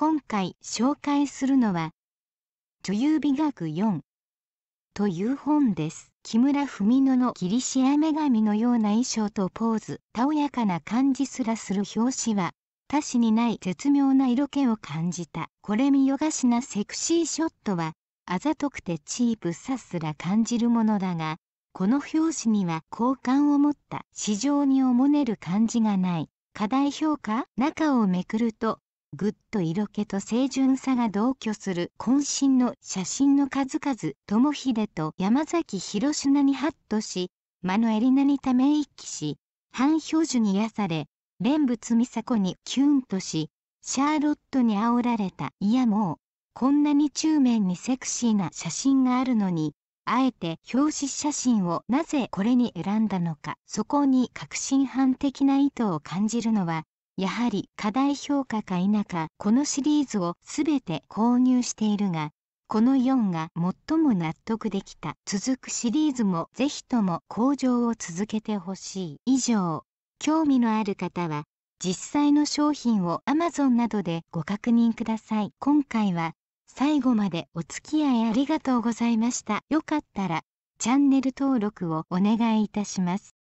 今回紹介するのは女優美学4という本です木村文乃のギリシア女神のような衣装とポーズたおやかな感じすらする表紙は他紙にない絶妙な色気を感じたこれ見よがしなセクシーショットはあざとくてチープさすら感じるものだがこの表紙には好感を持った市場におもねる感じがない過大評価中をめくるとぐっと色気と清純さが同居する渾身の写真の数々友秀と山崎広島にハッとし間のエリナにため息し半表樹に癒され蓮仏美佐子にキュンとしシャーロットに煽られたいやもうこんなに中面にセクシーな写真があるのにあえて表紙写真をなぜこれに選んだのかそこに革新犯的な意図を感じるのはやはり過大評価か否かこのシリーズを全て購入しているがこの4が最も納得できた続くシリーズもぜひとも向上を続けてほしい以上興味のある方は実際の商品を Amazon などでご確認ください今回は最後までお付き合いありがとうございましたよかったらチャンネル登録をお願いいたします